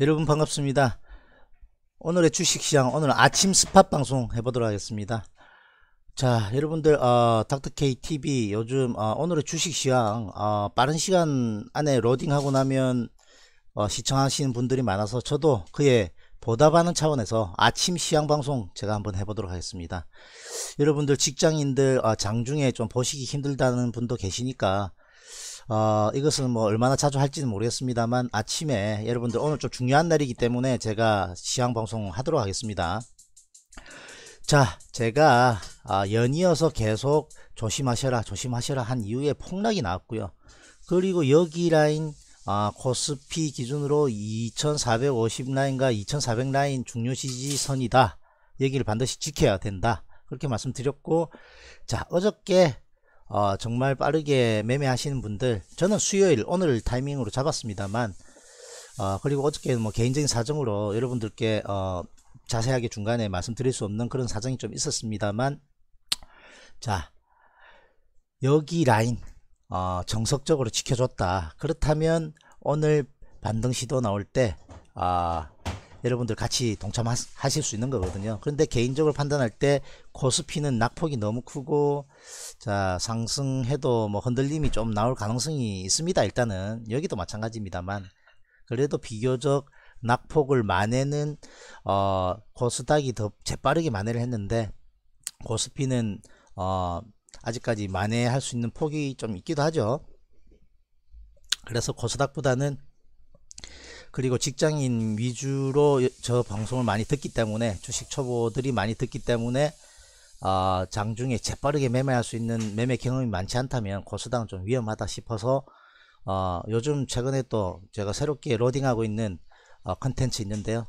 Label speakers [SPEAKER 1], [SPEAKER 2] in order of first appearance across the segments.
[SPEAKER 1] 여러분 반갑습니다. 오늘의 주식시장 오늘 아침 스팟 방송 해보도록 하겠습니다. 자 여러분들 어, 닥터케 TV 요즘 어, 오늘의 주식시장 어, 빠른 시간 안에 로딩하고 나면 어, 시청하시는 분들이 많아서 저도 그에 보답하는 차원에서 아침 시향 방송 제가 한번 해보도록 하겠습니다. 여러분들 직장인들 어, 장중에 좀 보시기 힘들다는 분도 계시니까 어, 이것은 뭐 얼마나 자주 할지는 모르겠습니다만 아침에 여러분들 오늘 좀 중요한 날이기 때문에 제가 시황 방송 하도록 하겠습니다. 자, 제가 아, 연이어서 계속 조심하셔라, 조심하셔라 한 이후에 폭락이 나왔고요. 그리고 여기 라인 아, 코스피 기준으로 2450 라인과 2400 라인 중요 지지 선이다. 여기를 반드시 지켜야 된다. 그렇게 말씀드렸고, 자 어저께 어, 정말 빠르게 매매하시는 분들 저는 수요일 오늘 타이밍으로 잡았습니다만 어, 그리고 어저께 뭐 개인적인 사정으로 여러분들께 어, 자세하게 중간에 말씀드릴 수 없는 그런 사정이 좀 있었습니다만 자 여기 라인 어, 정석적으로 지켜줬다 그렇다면 오늘 반등 시도 나올 때 아, 여러분들 같이 동참하실 수 있는 거거든요. 그런데 개인적으로 판단할 때 코스피는 낙폭이 너무 크고 자 상승해도 뭐 흔들림이 좀 나올 가능성이 있습니다. 일단은 여기도 마찬가지입니다만 그래도 비교적 낙폭을 만회는 어 코스닥이 더 재빠르게 만회를 했는데 코스피는 어 아직까지 만회할 수 있는 폭이 좀 있기도 하죠. 그래서 코스닥보다는 그리고 직장인 위주로 저 방송을 많이 듣기 때문에 주식 초보들이 많이 듣기 때문에 아, 장중에 재빠르게 매매할 수 있는 매매 경험이 많지 않다면 고수당은 좀 위험하다 싶어서 어, 요즘 최근에 또 제가 새롭게 로딩하고 있는 어, 컨텐츠 있는데요.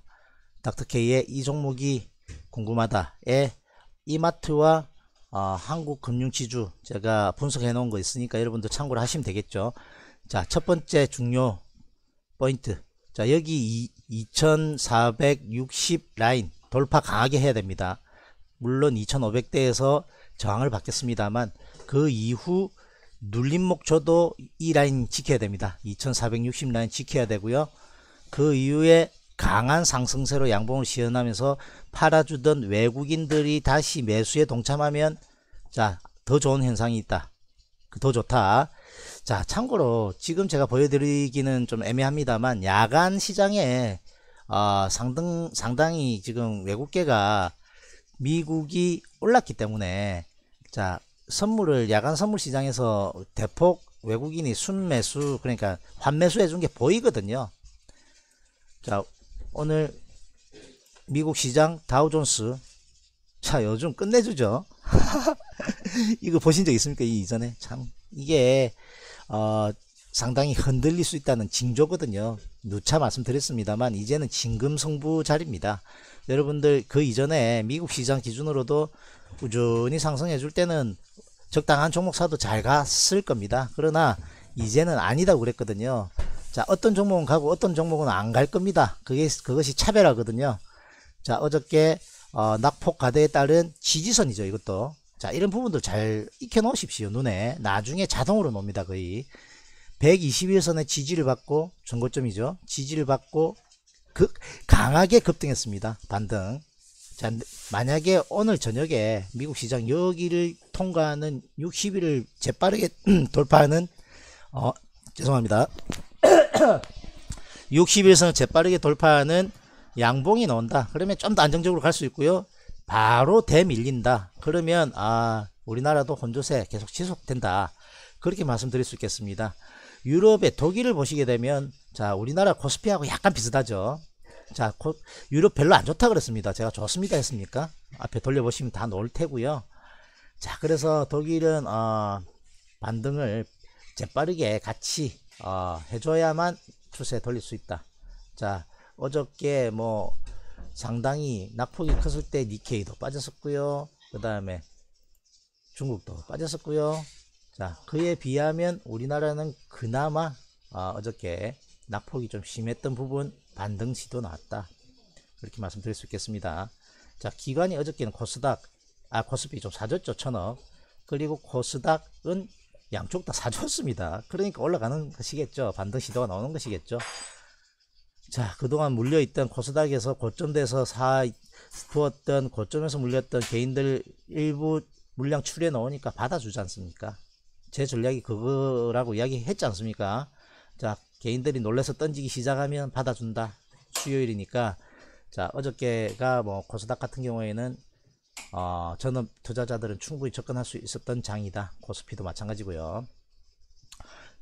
[SPEAKER 1] 닥터케이의 이 종목이 궁금하다에 이마트와 어, 한국금융지주 제가 분석해 놓은 거 있으니까 여러분도 참고를 하시면 되겠죠. 자, 첫 번째 중요 포인트. 자 여기 2460 라인 돌파 강하게 해야 됩니다 물론 2500대에서 저항을 받겠습니다만 그 이후 눌림목 저도 이 라인 지켜야 됩니다 2460 라인 지켜야 되고요 그 이후에 강한 상승세로 양봉을 시연하면서 팔아주던 외국인들이 다시 매수에 동참하면 자 더 좋은 현상이 있다 더 좋다 자 참고로 지금 제가 보여드리기는 좀 애매합니다만 야간 시장에 어, 상등, 상당히 지금 외국계가 미국이 올랐기 때문에 자 선물을 야간 선물 시장에서 대폭 외국인이 순매수 그러니까 환매수 해준 게 보이거든요 자 오늘 미국 시장 다우존스 자 요즘 끝내주죠 이거 보신 적 있습니까 이 이전에 참 이게 어, 상당히 흔들릴 수 있다는 징조거든요. 누차 말씀드렸습니다만 이제는 진금성부 자리입니다. 여러분들 그 이전에 미국 시장 기준으로도 꾸준히 상승해 줄 때는 적당한 종목 사도 잘 갔을 겁니다. 그러나 이제는 아니다 그랬거든요. 자 어떤 종목은 가고 어떤 종목은 안 갈 겁니다. 그게 그것이 차별화거든요. 자 어저께 어, 낙폭 가대에 따른 지지선이죠. 이것도 자 이런 부분들 잘 익혀 놓으십시오 눈에 나중에 자동으로 놉니다 거의 121선의 지지를 받고 중고점이죠 지지를 받고 극 강하게 급등했습니다 반등 자 만약에 오늘 저녁에 미국 시장 여기를 통과하는 60일을 재빠르게 돌파하는 어 죄송합니다 60일선을 재빠르게 돌파하는 양봉이 나온다 그러면 좀 더 안정적으로 갈 수 있고요 바로 대밀린다. 그러면 아 우리나라도 혼조세 계속 지속된다. 그렇게 말씀드릴 수 있겠습니다. 유럽의 독일을 보시게 되면 자 우리나라 코스피하고 약간 비슷하죠. 자 코, 유럽 별로 안 좋다 그랬습니다. 제가 좋습니다 했습니까? 앞에 돌려보시면 다 놓을 테고요. 자 그래서 독일은 어, 반등을 재빠르게 같이 어, 해줘야만 추세 돌릴 수 있다. 자 어저께 뭐 상당히 낙폭이 컸을 때 니케이도 빠졌었고요. 그 다음에 중국도 빠졌었고요. 자 그에 비하면 우리나라는 그나마 어, 어저께 낙폭이 좀 심했던 부분 반등 시도 나왔다. 그렇게 말씀드릴 수 있겠습니다. 자 기관이 어저께는 코스닥 아 코스피 좀 사줬죠 천억 그리고 코스닥은 양쪽 다 사줬습니다. 그러니까 올라가는 것이겠죠. 반등 시도가 나오는 것이겠죠. 자, 그동안 물려있던 코스닥에서 고점돼서 사 부었던 고점에서 물렸던 개인들 일부 물량 출에 넣으니까 받아주지 않습니까? 제 전략이 그거라고 이야기했지 않습니까? 자, 개인들이 놀래서 던지기 시작하면 받아준다. 수요일이니까. 자, 어저께가 뭐코스닥 같은 경우에는 어, 전업 투자자들은 충분히 접근할 수 있었던 장이다. 코스피도 마찬가지고요.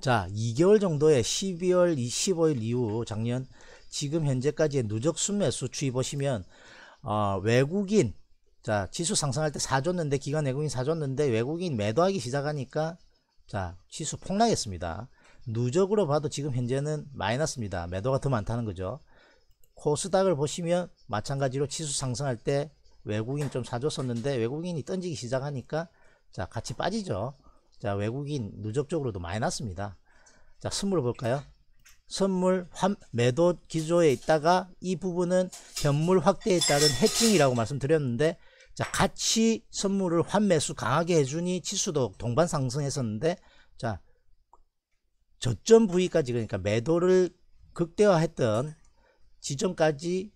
[SPEAKER 1] 자, 2개월 정도에 12월 25일 이후 작년 지금 현재까지의 누적 순매수 추이 보시면 어, 외국인 자 지수 상승할 때 사줬는데 기관 외국인 사줬는데 외국인 매도하기 시작하니까 자 지수 폭락했습니다. 누적으로 봐도 지금 현재는 마이너스입니다. 매도가 더 많다는 거죠. 코스닥을 보시면 마찬가지로 지수 상승할 때 외국인 좀 사줬었는데 외국인이 던지기 시작하니까 자 같이 빠지죠. 자 외국인 누적적으로도 마이너스입니다. 자 스물 볼까요? 선물 환, 매도 기조에 있다가 이 부분은 현물 확대에 따른 해킹이라고 말씀드렸는데 자 같이 선물을 환매수 강하게 해주니 지수도 동반 상승했었는데 자 저점 부위까지 그러니까 매도를 극대화했던 지점까지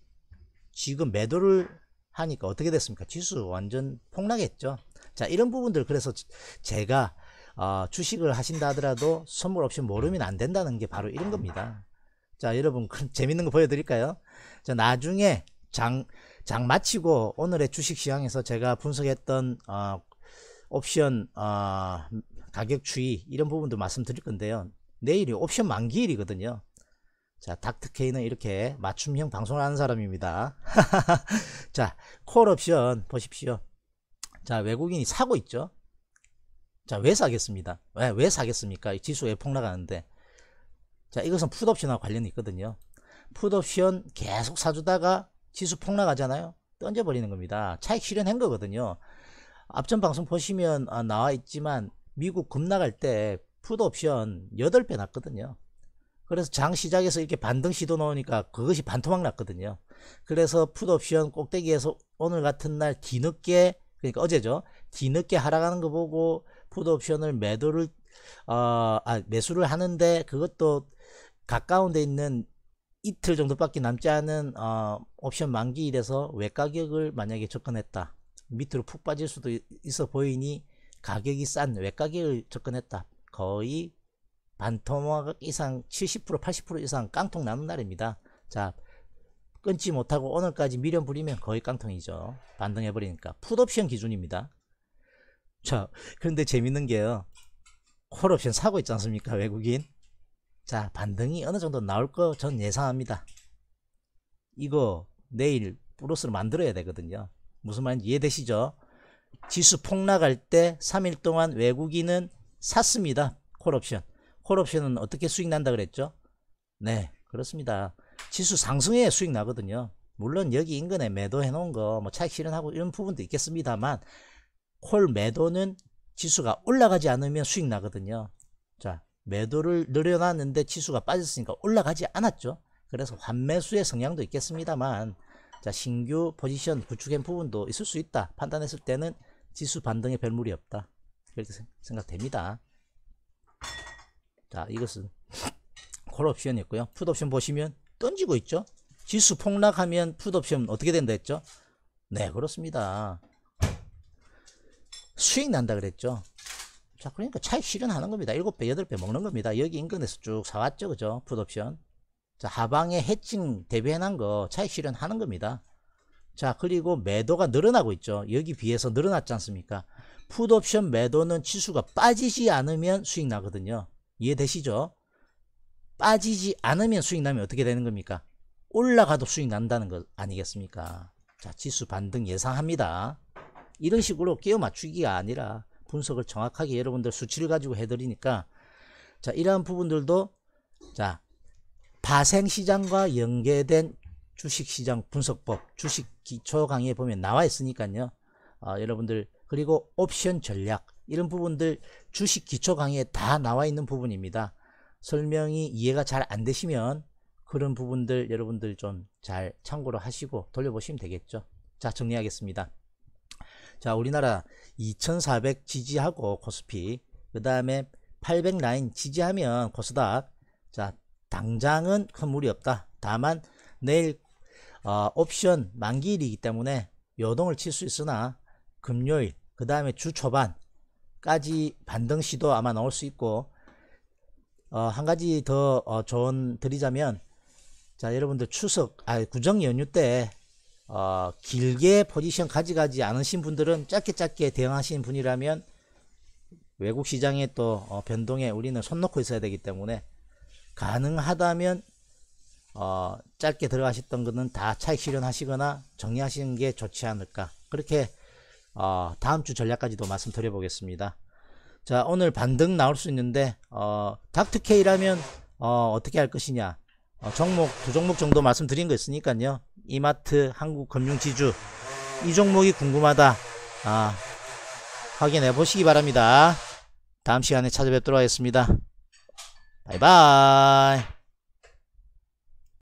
[SPEAKER 1] 지금 매도를 하니까 어떻게 됐습니까? 지수 완전 폭락했죠. 자 이런 부분들 그래서 제가 어, 주식을 하신다 하더라도 선물 없이 모르면 안 된다는 게 바로 이런 겁니다. 자, 여러분 재밌는 거 보여드릴까요? 자, 나중에 장, 장 마치고 오늘의 주식 시장에서 제가 분석했던 어, 옵션 어, 가격 추이 이런 부분도 말씀드릴 건데요. 내일이 옵션 만기일이거든요. 자, 닥터케이는 이렇게 맞춤형 방송을 하는 사람입니다. 자, 콜옵션 보십시오. 자, 외국인이 사고 있죠. 자, 왜 사겠습니다. 왜, 왜 사겠습니까? 지수 왜 폭락하는데. 자, 이것은 풋옵션과 관련이 있거든요. 풋옵션 계속 사주다가 지수 폭락하잖아요. 던져버리는 겁니다. 차익 실현한 거거든요. 앞전 방송 보시면 아, 나와 있지만 미국 급락할 때 풋옵션 8배 났거든요. 그래서 장 시작에서 이렇게 반등 시도 넣으니까 그것이 반토막 났거든요. 그래서 풋옵션 꼭대기에서 오늘 같은 날 뒤늦게 그러니까 어제죠. 뒤늦게 하락하는 거 보고 풋 옵션을 매도를 어, 아, 매수를 하는데 그것도 가까운 데 있는 이틀 정도밖에 남지 않은 어, 옵션 만기일에서 외가격을 만약에 접근했다 밑으로 푹 빠질 수도 있어 보이니 가격이 싼 외가격을 접근했다 거의 반토막 이상 70% 80% 이상 깡통 나는 날입니다 자 끊지 못하고 오늘까지 미련 부리면 거의 깡통이죠 반등해버리니까 풋옵션 기준입니다 자, 그런데 재밌는 게요. 콜옵션 사고 있지 않습니까? 외국인. 자, 반등이 어느 정도 나올 거 전 예상합니다. 이거 내일 플러스를 만들어야 되거든요. 무슨 말인지 이해되시죠? 지수 폭락할 때 3일 동안 외국인은 샀습니다. 콜옵션. 콜옵션은 어떻게 수익 난다 그랬죠? 네, 그렇습니다. 지수 상승에 수익 나거든요. 물론 여기 인근에 매도해 놓은 거, 뭐 차익 실현하고 이런 부분도 있겠습니다만, 콜 매도는 지수가 올라가지 않으면 수익 나거든요. 자, 매도를 늘려놨는데 지수가 빠졌으니까 올라가지 않았죠. 그래서 환매수의 성향도 있겠습니다만 자 신규 포지션 구축한 부분도 있을 수 있다. 판단했을 때는 지수 반등에 별 무리 없다. 그렇게 생각됩니다. 자 이것은 콜옵션이었고요. 풋옵션 보시면 던지고 있죠. 지수 폭락하면 풋옵션 어떻게 된다 했죠? 네 그렇습니다. 수익 난다 그랬죠. 자, 그러니까 차익 실현하는 겁니다. 7배, 8배 먹는 겁니다. 여기 인근에서 쭉 사왔죠. 그죠? 풋옵션. 자, 하방에 해칭 대비해놓은 거 차익 실현하는 겁니다. 자, 그리고 매도가 늘어나고 있죠. 여기 비해서 늘어났지 않습니까? 풋옵션 매도는 지수가 빠지지 않으면 수익 나거든요. 이해되시죠? 빠지지 않으면 수익 나면 어떻게 되는 겁니까? 올라가도 수익 난다는 것 아니겠습니까? 자, 지수 반등 예상합니다. 이런 식으로 끼워 맞추기가 아니라 분석을 정확하게 여러분들 수치를 가지고 해드리니까 자 이러한 부분들도 자 파생시장과 연계된 주식시장 분석법 주식 기초 강의에 보면 나와 있으니까요 어, 여러분들 그리고 옵션 전략 이런 부분들 주식 기초 강의에 다 나와 있는 부분입니다 설명이 이해가 잘 안 되시면 그런 부분들 여러분들 좀 잘 참고로 하시고 돌려보시면 되겠죠 자 정리하겠습니다 자 우리나라 2400 지지하고 코스피 그 다음에 800 라인 지지하면 코스닥 자 당장은 큰 무리 없다 다만 내일 어, 옵션 만기일이기 때문에 요동을 칠 수 있으나 금요일 그 다음에 주 초반까지 반등 시도 아마 나올 수 있고 어, 한 가지 더 어, 조언 드리자면 자 여러분들 추석 아 구정 연휴 때 어, 길게 포지션 가져가지 않으신 분들은 짧게 짧게 대응하신 분이라면 외국 시장의 또 어, 변동에 우리는 손 놓고 있어야 되기 때문에 가능하다면 어, 짧게 들어가셨던 것은 다 차익 실현하시거나 정리하시는 게 좋지 않을까 그렇게 어, 다음 주 전략까지도 말씀드려 보겠습니다 자 오늘 반등 나올 수 있는데 어, 닥트케이라면 어, 어떻게 할 것이냐 어, 종목 두 종목 정도 말씀드린 거 있으니까요 이마트 한국금융지주 이 종목이 궁금하다 아, 확인해 보시기 바랍니다 다음 시간에 찾아뵙도록 하겠습니다 바이바이